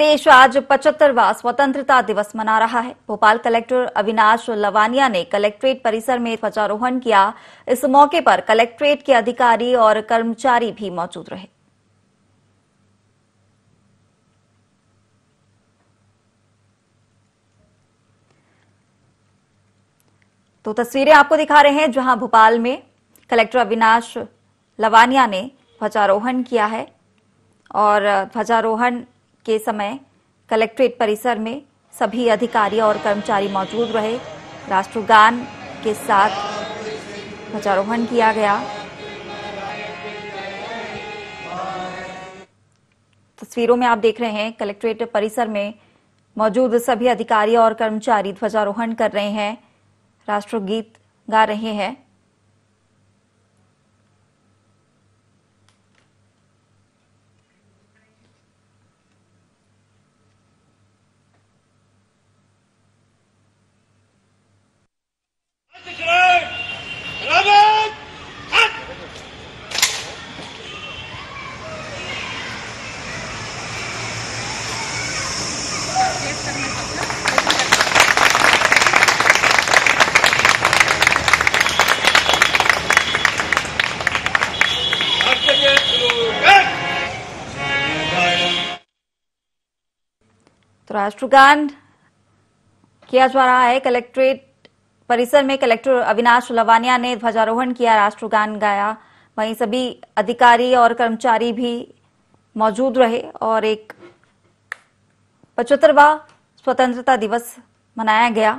देश आज पचहत्तरवा स्वतंत्रता दिवस मना रहा है भोपाल कलेक्टर अविनाश लवानिया ने कलेक्ट्रेट परिसर में ध्वजारोहण किया इस मौके पर कलेक्ट्रेट के अधिकारी और कर्मचारी भी मौजूद रहे तो तस्वीरें आपको दिखा रहे हैं जहां भोपाल में कलेक्टर अविनाश लवानिया ने ध्वजारोहण किया है और ध्वजारोहण के समय कलेक्ट्रेट परिसर में सभी अधिकारी और कर्मचारी मौजूद रहे राष्ट्रगान के साथ ध्वजारोहण किया गया तस्वीरों में आप देख रहे हैं कलेक्ट्रेट परिसर में मौजूद सभी अधिकारी और कर्मचारी ध्वजारोहण कर रहे हैं राष्ट्रगीत गा रहे हैं तो राष्ट्रगान किया जा रहा है कलेक्ट्रेट परिसर में कलेक्टर अविनाश लवानिया ने ध्वजारोहण किया राष्ट्रगान गाया वहीं सभी अधिकारी और कर्मचारी भी मौजूद रहे और एक पचहत्तरवा स्वतंत्रता दिवस मनाया गया